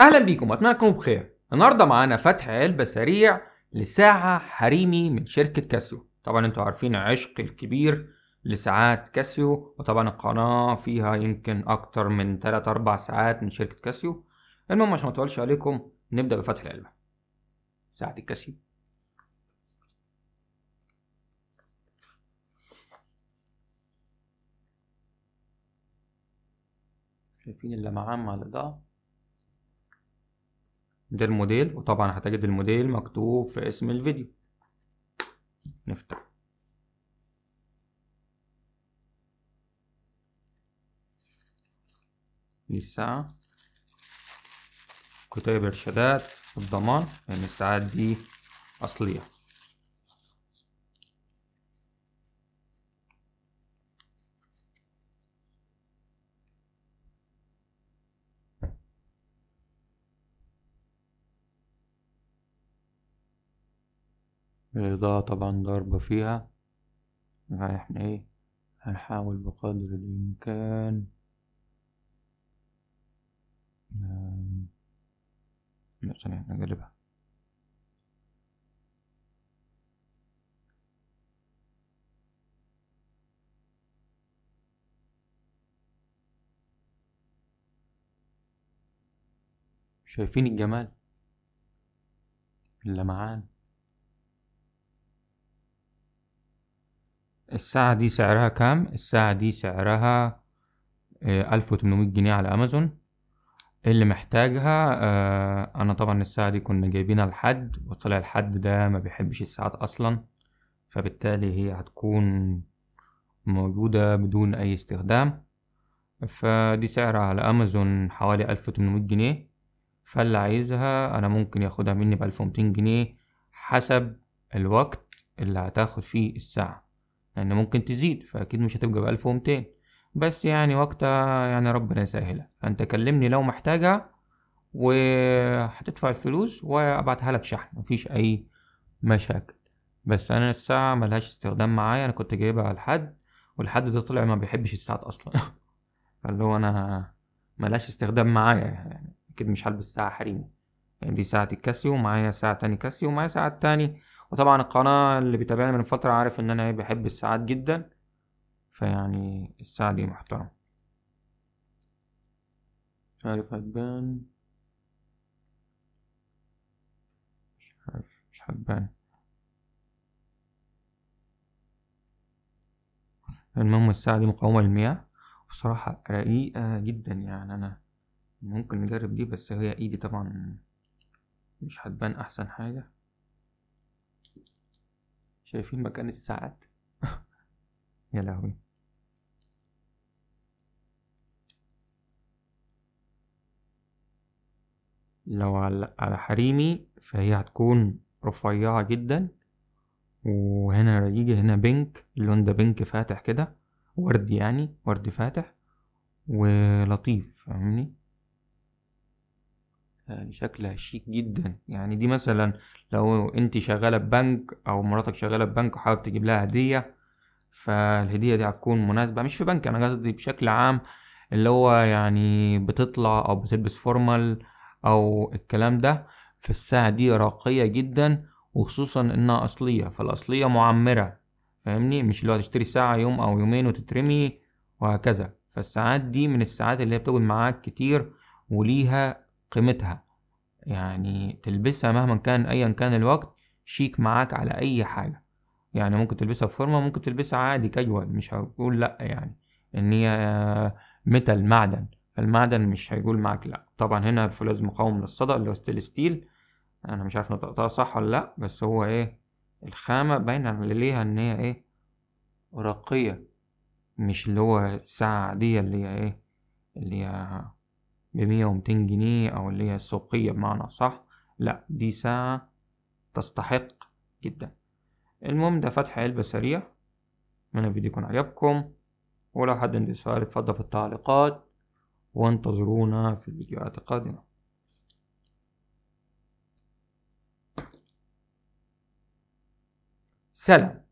اهلا بيكم اتمنى تكونوا بخير النهارده معانا فتح علبه سريع لساعه حريمي من شركه كاسيو طبعا انتوا عارفين عشق الكبير لساعات كاسيو وطبعا القناه فيها يمكن اكتر من 3 4 ساعات من شركه كاسيو المهم عشان ما اطولش عليكم نبدا بفتح العلبه ساعه الكاسيو شايفين اللمعان مع الاضاءه ده الموديل وطبعا هتجد الموديل مكتوب في اسم الفيديو نفتح للساعة كتيب إرشادات الضمان لأن يعني الساعات دي أصلية الإضاءة طبعا ضاربة فيها يعني احنا ايه هنحاول بقدر الإمكان عشان احنا نقلبها شايفين الجمال اللمعان الساعة دي سعرها كام الساعة دي سعرها آه، ألف وتمنمية جنيه على أمازون اللي محتاجها آه، أنا طبعا الساعة دي كنا جايبينها لحد وطلع الحد ده ما بيحبش الساعات أصلا فبالتالي هي هتكون موجودة بدون أي استخدام فدي سعرها على أمازون حوالي ألف وتمنمية جنيه فاللي عايزها أنا ممكن ياخدها مني بألف ومتين جنيه حسب الوقت اللي هتاخد فيه الساعة لأن ممكن تزيد فأكيد مش هتبقى بألف ومتين بس يعني وقتها يعني ربنا يسهلها فأنت كلمني لو محتاجها وهتدفع الفلوس وأبعتها لك شحن مفيش أي مشاكل بس أنا الساعة ملهاش استخدام معايا أنا كنت جايبها على الحد والحد ده طلع ما بيحبش الساعات أصلا فاللي هو أنا ملهاش استخدام معايا يعني أكيد مش هلبس ساعة حريمي يعني دي ساعة الكاسيو ومعايا ساعة تاني كاسيو ومعايا ساعة تاني وطبعا القناة اللي بيتابعني من فترة عارف إن أنا إيه، بحب الساعات جدا فيعني الساعة دي محترمة عارف هتبان مش عارف مش هتبان المهم الساعة دي مقاومة للمياه بصراحة رقيقة جدا يعني أنا ممكن نجرب دي بس هي إيدي طبعا مش هتبان أحسن حاجة شايفين مكان الساعات يا لهوي لو على حريمي فهي هتكون رفيعة جدا وهنا يجي هنا بينك اللون ده بينك فاتح كده ورد يعني ورد فاتح ولطيف فاهمني يعني شكلها شيك جدا يعني دي مثلا لو انت شغاله ببنك او مراتك شغاله ببنك وحابب تجيب لها هديه فالهديه دي هتكون مناسبه مش في بنك انا قصدي بشكل عام اللي هو يعني بتطلع او بتلبس فورمال او الكلام ده في الساعه دي راقيه جدا وخصوصا انها اصليه فالاصليه معمره فاهمني مش اللي هتشتري ساعه يوم او يومين وتترمي وهكذا فالساعات دي من الساعات اللي هي بتقعد معاك كتير وليها قيمتها يعني تلبسها مهما كان ايا كان الوقت شيك معاك على اي حاجة يعني ممكن تلبسها بفورمة ممكن تلبسها عادي كاجوال مش هقول لأ يعني ان هي ميتال معدن المعدن مش هيقول معاك لأ طبعا هنا الفولاذ مقاوم للصدأ اللي هو ستيل ستيل انا مش عارف نطقتها صح ولا لأ بس هو ايه الخامة باينة ليها ان هي ايه ورقية مش اللي هو الساعة عادية اللي هي ايه اللي هي بمية ومتين جنيه أو اللي هي السوقية بمعنى صح لا دي ساعة تستحق جدا المهم ده فتح علبة سريع من الفيديو يكون عجبكم ولو حد عنده سؤال اتفضل في التعليقات وانتظرونا في الفيديوهات القادمه سلام